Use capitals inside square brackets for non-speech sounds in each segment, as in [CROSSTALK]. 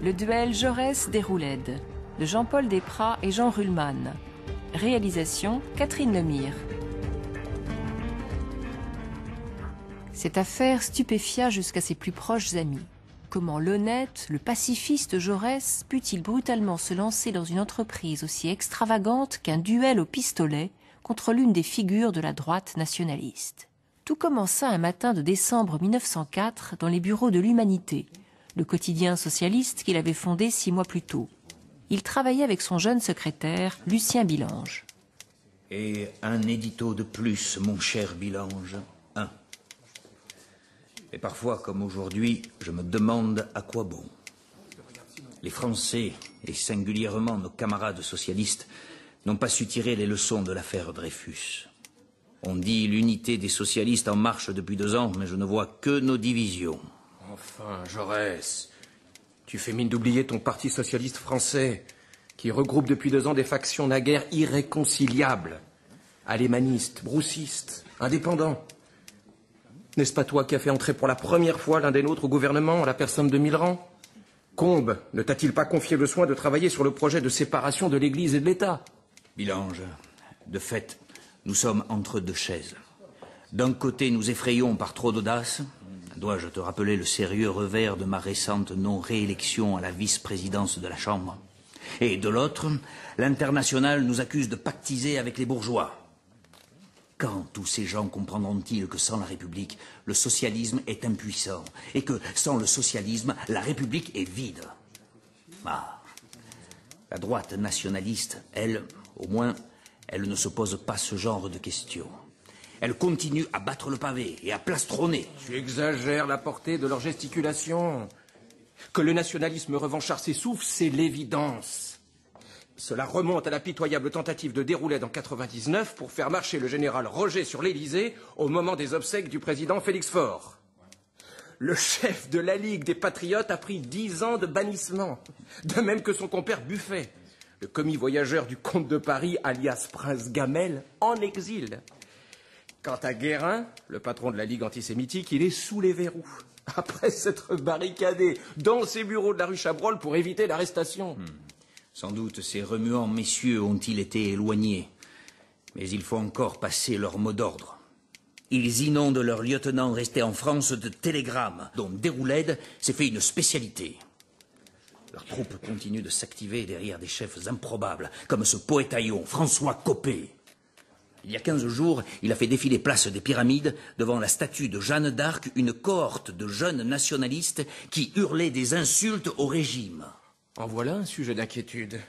Le duel Jaurès-Déroulède de Jean-Paul Desprats et Jean Ruhlmann. Réalisation Catherine Lemire. Cette affaire stupéfia jusqu'à ses plus proches amis. Comment l'honnête, le pacifiste Jaurès put-il brutalement se lancer dans une entreprise aussi extravagante qu'un duel au pistolet contre l'une des figures de la droite nationaliste Tout commença un matin de décembre 1904 dans les bureaux de l'Humanité, le quotidien socialiste qu'il avait fondé six mois plus tôt. Il travaillait avec son jeune secrétaire, Lucien Bilange. Et un édito de plus, mon cher Bilange. Un. Et parfois, comme aujourd'hui, je me demande à quoi bon. Les Français, et singulièrement nos camarades socialistes, n'ont pas su tirer les leçons de l'affaire Dreyfus. On dit l'unité des socialistes en marche depuis deux ans, mais je ne vois que nos divisions enfin, Jaurès, tu fais mine d'oublier ton Parti socialiste français, qui regroupe depuis deux ans des factions naguère irréconciliables, alémanistes, broussistes, indépendants. N'est-ce pas toi qui as fait entrer pour la première fois l'un des nôtres au gouvernement, à la personne de Milran Combe, ne t'a-t-il pas confié le soin de travailler sur le projet de séparation de l'Église et de l'État Bilange, de fait, nous sommes entre deux chaises. D'un côté, nous effrayons par trop d'audace, Dois-je te rappeler le sérieux revers de ma récente non-réélection à la vice-présidence de la Chambre Et de l'autre, l'international nous accuse de pactiser avec les bourgeois. Quand tous ces gens comprendront-ils que sans la République, le socialisme est impuissant et que sans le socialisme, la République est vide Ah La droite nationaliste, elle, au moins, elle ne se pose pas ce genre de questions. Elle continue à battre le pavé et à plastronner. Tu exagères la portée de leur gesticulation. Que le nationalisme revanchard s'essouffle, c'est l'évidence. Cela remonte à la pitoyable tentative de dérouler dans 99 pour faire marcher le général Roger sur l'Élysée au moment des obsèques du président Félix Faure. Le chef de la Ligue des Patriotes a pris dix ans de bannissement, de même que son compère Buffet, le commis voyageur du comte de Paris, alias Prince Gamel, en exil. Quant à Guérin, le patron de la Ligue antisémitique, il est sous les verrous, [LAUGHS] après s'être barricadé dans ses bureaux de la rue Chabrol pour éviter l'arrestation. Hmm. Sans doute ces remuants messieurs ont-ils été éloignés, mais il faut encore passer leur mot d'ordre. Ils inondent leurs lieutenants restés en France de télégrammes, dont Déroulède s'est fait une spécialité. Leurs troupes continuent de s'activer derrière des chefs improbables, comme ce poétaillon François Copé. Il y a 15 jours, il a fait défiler place des pyramides devant la statue de Jeanne d'Arc une cohorte de jeunes nationalistes qui hurlaient des insultes au régime. En voilà un sujet d'inquiétude.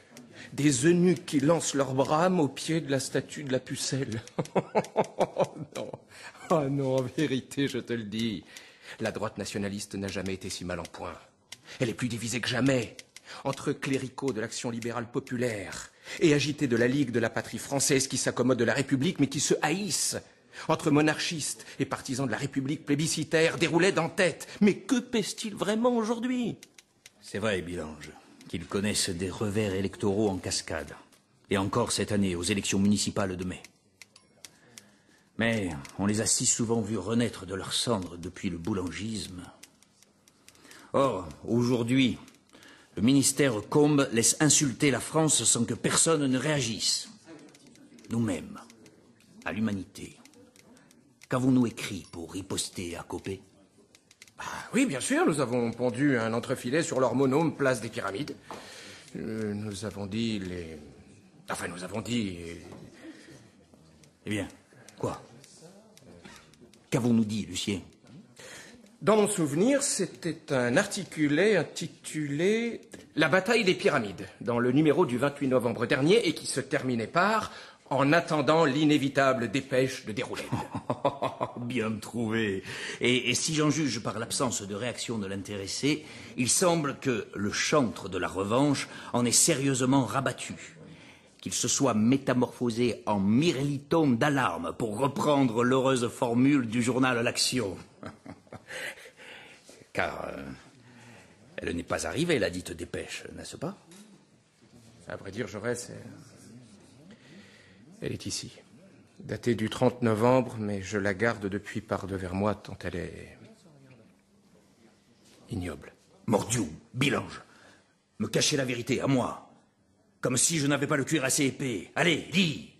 Des eunuques qui lancent leurs brames au pied de la statue de la pucelle. [LAUGHS] oh non, oh, non, en vérité, je te le dis. La droite nationaliste n'a jamais été si mal en point. Elle est plus divisée que jamais entre cléricaux de l'action libérale populaire, et agité de la Ligue de la patrie française qui s'accommode de la République mais qui se haïssent, entre monarchistes et partisans de la République plébiscitaire, déroulait d'en tête. Mais que pèse-t-il vraiment aujourd'hui C'est vrai, Bilange, qu'ils connaissent des revers électoraux en cascade, et encore cette année aux élections municipales de mai. Mais on les a si souvent vus renaître de leurs cendres depuis le boulangisme. Or, aujourd'hui, le ministère Combe laisse insulter la France sans que personne ne réagisse. Nous-mêmes, à l'humanité. Qu'avons-nous écrit pour riposter à Copé bah Oui, bien sûr, nous avons pendu un entrefilet sur leur monôme place des pyramides. Euh, nous avons dit les... Enfin, nous avons dit... Euh, eh bien, quoi Qu'avons-nous dit, Lucien dans mon souvenir, c'était un articulé intitulé La bataille des pyramides, dans le numéro du 28 novembre dernier, et qui se terminait par En attendant l'inévitable dépêche de dérouler ». [LAUGHS] Bien trouvé. Et, si j'en juge par l'absence de réaction de l'intéressé, il semble que le chantre de la revanche en est sérieusement rabattu qu'il se soit métamorphosé en mireliton d'alarme, pour reprendre l'heureuse formule du journal L'Action. [LAUGHS] [LAUGHS] Car euh, elle n'est pas arrivée, la dite dépêche, n'est-ce pas À vrai dire, reste. elle est ici. Datée du 30 novembre, mais je la garde depuis par devers moi tant elle est ignoble. Mordiou, bilange. Me cacher la vérité à moi. Comme si je n'avais pas le cuir assez épais. Allez, lis.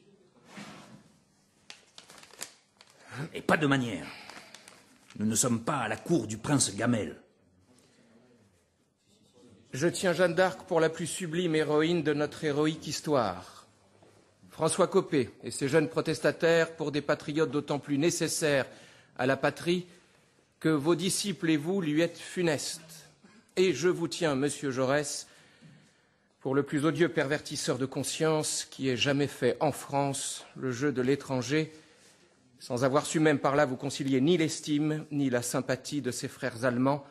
Et pas de manière. Nous ne sommes pas à la cour du prince Gamel. Je tiens Jeanne d'Arc pour la plus sublime héroïne de notre héroïque histoire. François Copé et ses jeunes protestataires pour des patriotes d'autant plus nécessaires à la patrie que vos disciples et vous lui êtes funestes. Et je vous tiens, monsieur Jaurès, pour le plus odieux pervertisseur de conscience qui ait jamais fait en France le jeu de l'étranger sans avoir su même par là vous concilier ni l'estime ni la sympathie de ces frères allemands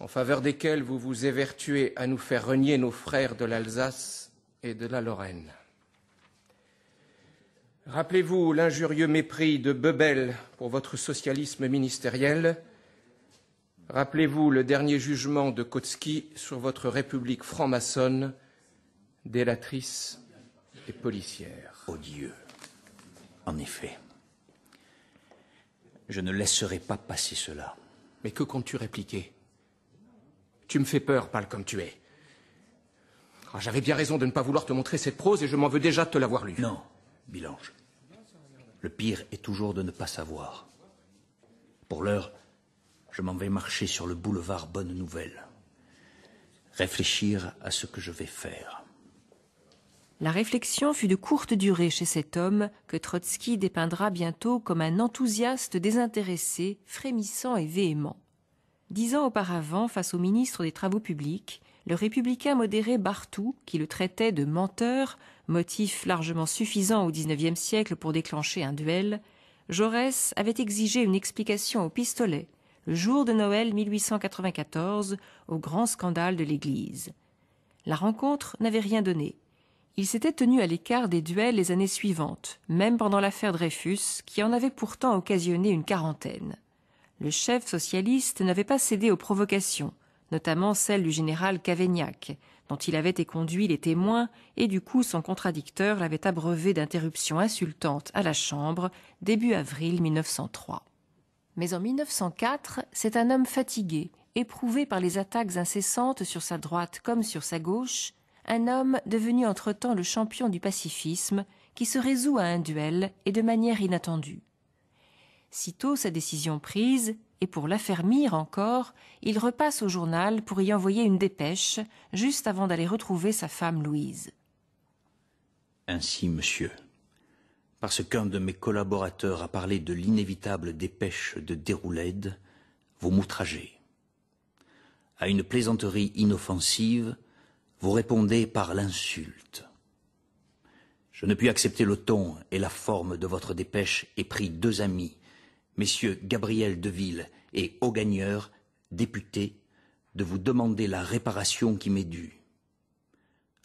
en faveur desquels vous vous évertuez à nous faire renier nos frères de l'Alsace et de la Lorraine. Rappelez-vous l'injurieux mépris de Bebel pour votre socialisme ministériel. Rappelez-vous le dernier jugement de Kotsky sur votre république franc-maçonne, délatrice et policière. Odieux, en effet. Je ne laisserai pas passer cela. Mais que comptes-tu répliquer Tu me fais peur, pâle comme tu es. Ah, j'avais bien raison de ne pas vouloir te montrer cette prose et je m'en veux déjà de te l'avoir lue. Non, Bilange. Le pire est toujours de ne pas savoir. Pour l'heure, je m'en vais marcher sur le boulevard Bonne Nouvelle. Réfléchir à ce que je vais faire. La réflexion fut de courte durée chez cet homme que Trotsky dépeindra bientôt comme un enthousiaste désintéressé, frémissant et véhément. Dix ans auparavant, face au ministre des Travaux publics, le républicain modéré Bartou, qui le traitait de menteur, motif largement suffisant au XIXe siècle pour déclencher un duel, Jaurès avait exigé une explication au pistolet, le jour de Noël 1894, au grand scandale de l'Église. La rencontre n'avait rien donné il s'était tenu à l'écart des duels les années suivantes, même pendant l'affaire Dreyfus, qui en avait pourtant occasionné une quarantaine. Le chef socialiste n'avait pas cédé aux provocations, notamment celle du général Cavaignac, dont il avait éconduit les témoins, et du coup son contradicteur l'avait abreuvé d'interruptions insultantes à la Chambre début avril 1903. Mais en 1904, c'est un homme fatigué, éprouvé par les attaques incessantes sur sa droite comme sur sa gauche, un homme devenu entre-temps le champion du pacifisme qui se résout à un duel et de manière inattendue. Sitôt sa décision prise, et pour l'affermir encore, il repasse au journal pour y envoyer une dépêche, juste avant d'aller retrouver sa femme Louise. Ainsi, monsieur, parce qu'un de mes collaborateurs a parlé de l'inévitable dépêche de Déroulède, vous m'outragez. À une plaisanterie inoffensive, vous répondez par l'insulte. Je ne puis accepter le ton et la forme de votre dépêche et pris deux amis, messieurs Gabriel Deville et Augagneur, députés, de vous demander la réparation qui m'est due.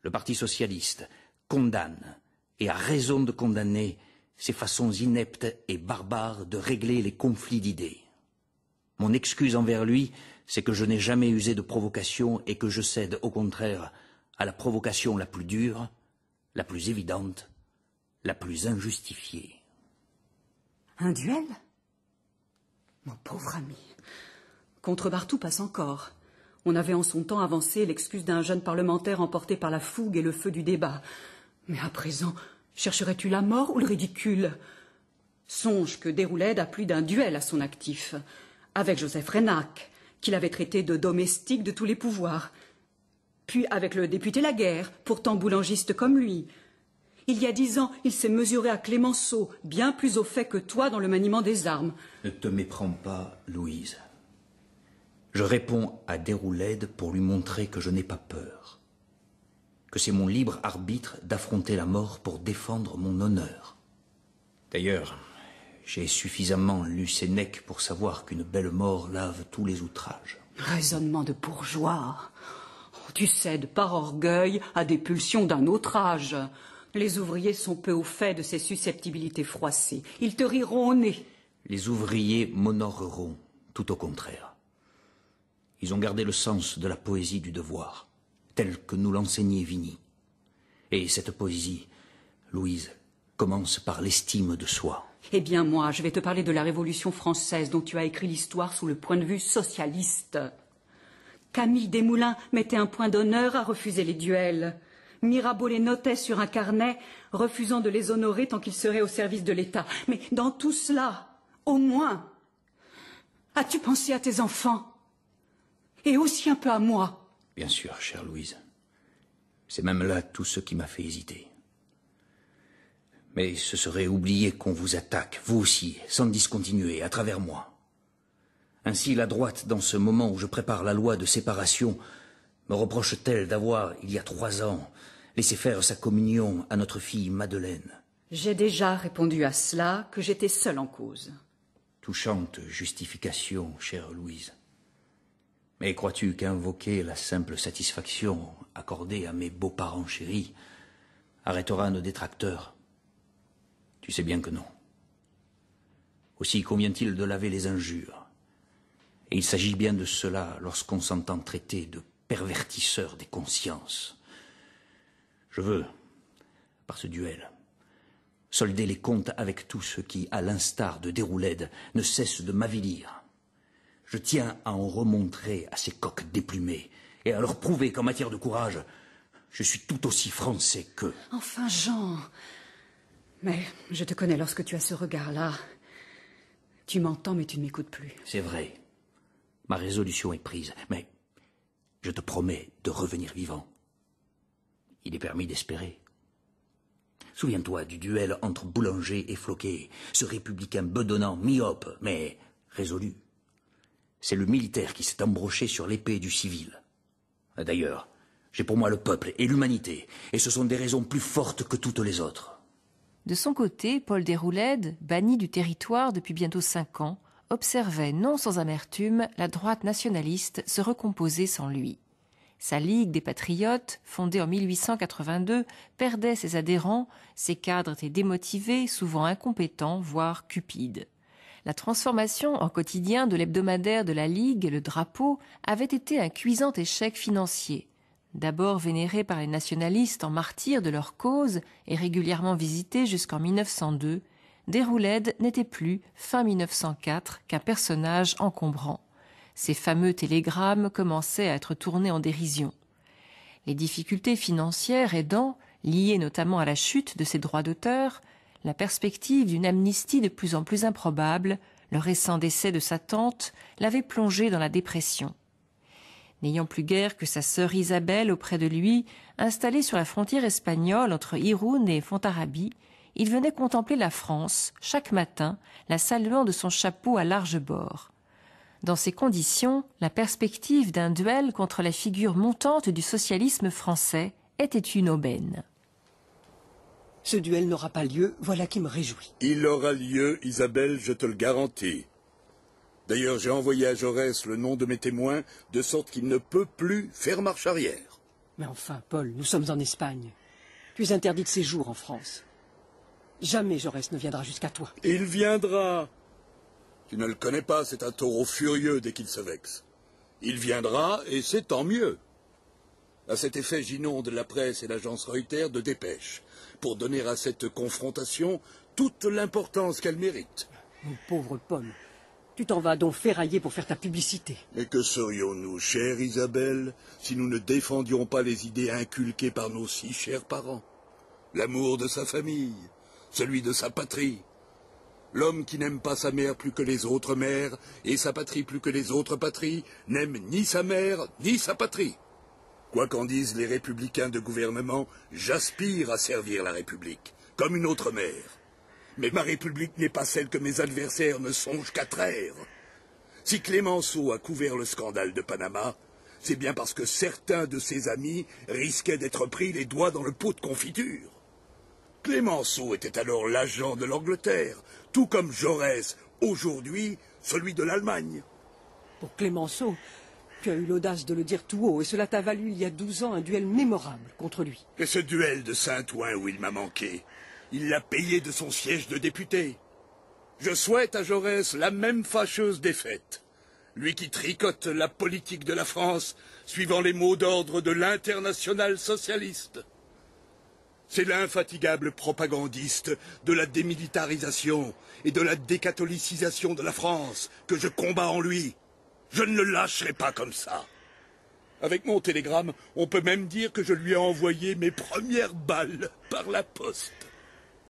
Le Parti socialiste condamne et a raison de condamner ces façons ineptes et barbares de régler les conflits d'idées. Mon excuse envers lui c'est que je n'ai jamais usé de provocation et que je cède, au contraire, à la provocation la plus dure, la plus évidente, la plus injustifiée. Un duel Mon pauvre ami. Contre Bartou passe encore. On avait en son temps avancé l'excuse d'un jeune parlementaire emporté par la fougue et le feu du débat. Mais à présent, chercherais-tu la mort ou le ridicule Songe que Déroulède a plus d'un duel à son actif, avec Joseph Renac, qu'il avait traité de domestique de tous les pouvoirs, puis avec le député Laguerre, pourtant boulangiste comme lui. Il y a dix ans, il s'est mesuré à Clémenceau, bien plus au fait que toi dans le maniement des armes. Ne te méprends pas, Louise. Je réponds à Déroulède pour lui montrer que je n'ai pas peur, que c'est mon libre arbitre d'affronter la mort pour défendre mon honneur. D'ailleurs, j'ai suffisamment lu Sénèque pour savoir qu'une belle mort lave tous les outrages. Raisonnement de bourgeois. Tu cèdes par orgueil à des pulsions d'un autre âge. Les ouvriers sont peu au fait de ces susceptibilités froissées. Ils te riront au nez. Les ouvriers m'honoreront, tout au contraire. Ils ont gardé le sens de la poésie du devoir, telle que nous l'enseignait Vigny. Et cette poésie, Louise, commence par l'estime de soi. Eh bien moi, je vais te parler de la Révolution française dont tu as écrit l'histoire sous le point de vue socialiste. Camille Desmoulins mettait un point d'honneur à refuser les duels. Mirabeau les notait sur un carnet, refusant de les honorer tant qu'ils seraient au service de l'État. Mais dans tout cela, au moins, as-tu pensé à tes enfants Et aussi un peu à moi Bien sûr, chère Louise. C'est même là tout ce qui m'a fait hésiter. Mais ce serait oublier qu'on vous attaque, vous aussi, sans discontinuer, à travers moi. Ainsi, la droite, dans ce moment où je prépare la loi de séparation, me reproche-t-elle d'avoir, il y a trois ans, laissé faire sa communion à notre fille Madeleine J'ai déjà répondu à cela que j'étais seule en cause. Touchante justification, chère Louise. Mais crois-tu qu'invoquer la simple satisfaction accordée à mes beaux-parents chéris arrêtera nos détracteurs tu sais bien que non. Aussi convient-il de laver les injures. Et il s'agit bien de cela lorsqu'on s'entend traiter de pervertisseurs des consciences. Je veux, par ce duel, solder les comptes avec tous ceux qui, à l'instar de Déroulède, ne cessent de m'avilir. Je tiens à en remontrer à ces coques déplumées et à leur prouver qu'en matière de courage, je suis tout aussi français qu'eux. Enfin, Jean, mais je te connais lorsque tu as ce regard-là. Tu m'entends, mais tu ne m'écoutes plus. C'est vrai. Ma résolution est prise, mais je te promets de revenir vivant. Il est permis d'espérer. Souviens-toi du duel entre Boulanger et Floquet, ce républicain bedonnant, myope, mais résolu. C'est le militaire qui s'est embroché sur l'épée du civil. D'ailleurs, j'ai pour moi le peuple et l'humanité, et ce sont des raisons plus fortes que toutes les autres. De son côté, Paul Déroulède, banni du territoire depuis bientôt cinq ans, observait non sans amertume la droite nationaliste se recomposer sans lui. Sa Ligue des Patriotes, fondée en 1882, perdait ses adhérents, ses cadres étaient démotivés, souvent incompétents, voire cupides. La transformation en quotidien de l'hebdomadaire de la Ligue, le drapeau, avait été un cuisant échec financier. D'abord vénéré par les nationalistes en martyr de leur cause et régulièrement visité jusqu'en 1902, Déroulède n'était plus, fin 1904, qu'un personnage encombrant. Ses fameux télégrammes commençaient à être tournés en dérision. Les difficultés financières aidant, liées notamment à la chute de ses droits d'auteur, la perspective d'une amnistie de plus en plus improbable, le récent décès de sa tante l'avait plongé dans la dépression n'ayant plus guère que sa sœur Isabelle auprès de lui, installée sur la frontière espagnole entre Irun et Fontarabie, il venait contempler la France, chaque matin, la saluant de son chapeau à large bord. Dans ces conditions, la perspective d'un duel contre la figure montante du socialisme français était une aubaine. Ce duel n'aura pas lieu, voilà qui me réjouit. Il aura lieu, Isabelle, je te le garantis. D'ailleurs, j'ai envoyé à Jaurès le nom de mes témoins, de sorte qu'il ne peut plus faire marche arrière. Mais enfin, Paul, nous sommes en Espagne. Tu es interdit de séjour en France. Jamais Jaurès ne viendra jusqu'à toi. Il viendra. Tu ne le connais pas, c'est un taureau furieux dès qu'il se vexe. Il viendra, et c'est tant mieux. À cet effet, j'inonde la presse et l'agence Reuters de dépêches pour donner à cette confrontation toute l'importance qu'elle mérite. Mon pauvre Paul, tu t'en vas donc ferrailler pour faire ta publicité. Mais que serions-nous, chère Isabelle, si nous ne défendions pas les idées inculquées par nos si chers parents L'amour de sa famille, celui de sa patrie. L'homme qui n'aime pas sa mère plus que les autres mères, et sa patrie plus que les autres patries, n'aime ni sa mère, ni sa patrie. Quoi qu'en disent les républicains de gouvernement, j'aspire à servir la République, comme une autre mère. Mais ma République n'est pas celle que mes adversaires ne songent qu'à traire. Si Clémenceau a couvert le scandale de Panama, c'est bien parce que certains de ses amis risquaient d'être pris les doigts dans le pot de confiture. Clémenceau était alors l'agent de l'Angleterre, tout comme Jaurès, aujourd'hui, celui de l'Allemagne. Pour Clémenceau, tu as eu l'audace de le dire tout haut, et cela t'a valu il y a douze ans un duel mémorable contre lui. Et ce duel de Saint-Ouen où il m'a manqué, il l'a payé de son siège de député. Je souhaite à Jaurès la même fâcheuse défaite. Lui qui tricote la politique de la France suivant les mots d'ordre de l'international socialiste. C'est l'infatigable propagandiste de la démilitarisation et de la décatholicisation de la France que je combats en lui. Je ne le lâcherai pas comme ça. Avec mon télégramme, on peut même dire que je lui ai envoyé mes premières balles par la poste.